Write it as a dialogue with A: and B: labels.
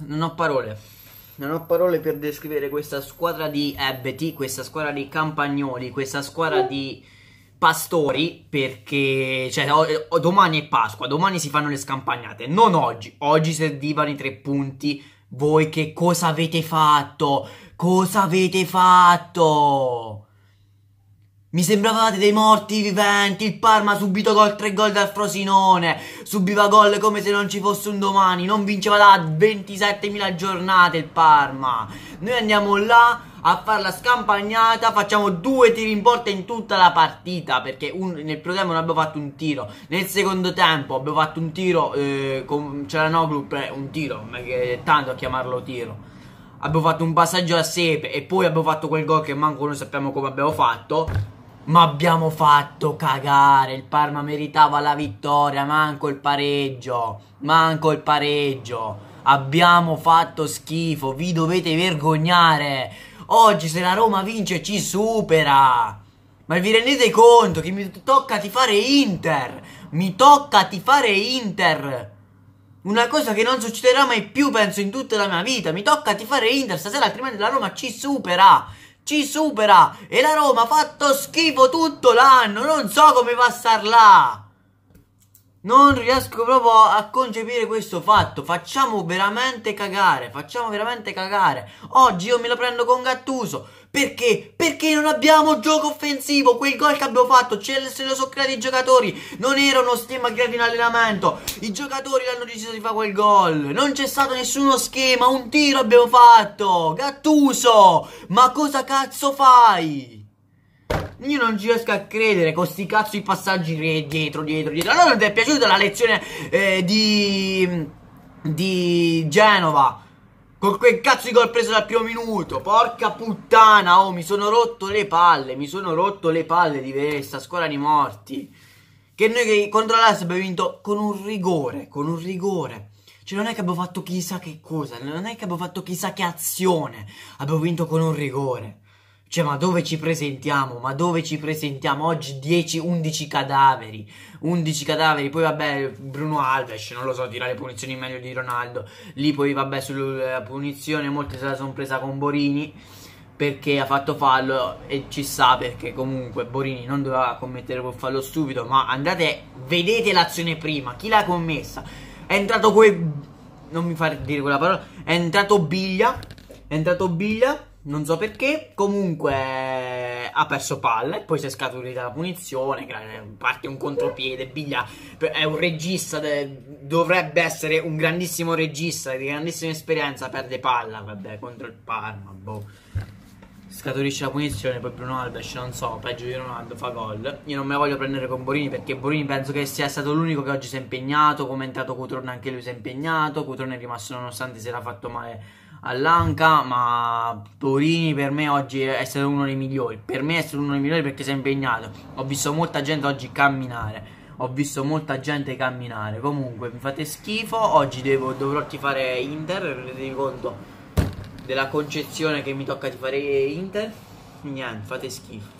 A: non ho parole. Non ho parole per descrivere questa squadra di ebbeti, questa squadra di campagnoli, questa squadra di pastori perché cioè, o, o domani è Pasqua, domani si fanno le scampagnate, non oggi. Oggi servivano i tre punti. Voi che cosa avete fatto? Cosa avete fatto? Mi sembravate dei morti viventi, il Parma subito gol tre gol dal Frosinone, subiva gol come se non ci fosse un domani, non vinceva da 27.000 giornate il Parma. Noi andiamo là a fare la scampagnata, facciamo due tiri in porta in tutta la partita, perché un, nel primo tempo non abbiamo fatto un tiro, nel secondo tempo abbiamo fatto un tiro, eh, con Cialanoglu, un tiro, ma che tanto a chiamarlo tiro abbiamo fatto un passaggio a Sepe e poi abbiamo fatto quel gol che manco noi sappiamo come abbiamo fatto. Ma abbiamo fatto cagare. Il Parma meritava la vittoria. Manco il pareggio. Manco il pareggio. Abbiamo fatto schifo. Vi dovete vergognare. Oggi se la Roma vince ci supera. Ma vi rendete conto che mi tocca di fare Inter? Mi tocca di fare Inter. Una cosa che non succederà mai più, penso, in tutta la mia vita. Mi tocca di fare Inter stasera, altrimenti la Roma ci supera ci supera e la Roma ha fatto schifo tutto l'anno, non so come passar là. Non riesco proprio a concepire questo fatto. Facciamo veramente cagare. Facciamo veramente cagare. Oggi io me lo prendo con Gattuso. Perché? Perché non abbiamo gioco offensivo. Quel gol che abbiamo fatto ce se lo sono creati i giocatori. Non era uno schema creato in allenamento. I giocatori hanno deciso di fare quel gol. Non c'è stato nessuno schema. Un tiro abbiamo fatto. Gattuso, ma cosa cazzo fai? Io non ci riesco a credere con sti cazzo i passaggi dietro, dietro, dietro. Allora non ti è piaciuta la lezione eh, di... di Genova? Con quel cazzo di gol preso dal primo minuto. Porca puttana, oh, mi sono rotto le palle. Mi sono rotto le palle di vedere sta scuola di morti. Che noi che contro l'As abbiamo vinto con un rigore. Con un rigore. Cioè, non è che abbiamo fatto chissà che cosa. Non è che abbiamo fatto chissà che azione. Abbiamo vinto con un rigore. Cioè, ma dove ci presentiamo? Ma dove ci presentiamo? Oggi 10, 11 cadaveri. 11 cadaveri. Poi, vabbè, Bruno Alves, non lo so, dirà le punizioni meglio di Ronaldo. Lì poi, vabbè, sulla punizione, molte se la sono presa con Borini perché ha fatto fallo e ci sa perché comunque Borini non doveva commettere quel fallo stupido, ma andate, vedete l'azione prima, chi l'ha commessa? È entrato quel... non mi fare dire quella parola, è entrato Biglia, è entrato Biglia non so perché. Comunque ha perso palla e poi si è scaturita la punizione. Parte un contropiede, Biglia è un regista, dovrebbe essere un grandissimo regista di grandissima esperienza, perde palla, vabbè, contro il Parma, boh. Scaturisce la punizione, poi Bruno Alves, non so, peggio di Ronaldo, fa gol. Io non me voglio prendere con Borini perché Borini penso che sia stato l'unico che oggi si è impegnato, commentato è Cutrone anche lui si è impegnato, Cutrone è rimasto nonostante si era fatto male all'Anca, ma Torini per me oggi è stato uno dei migliori. Per me è stato uno dei migliori perché si è impegnato. Ho visto molta gente oggi camminare. Ho visto molta gente camminare. Comunque, mi fate schifo. Oggi devo, dovrò fare Inter. Rendetevi conto della concezione che mi tocca di fare Inter. Niente, fate schifo.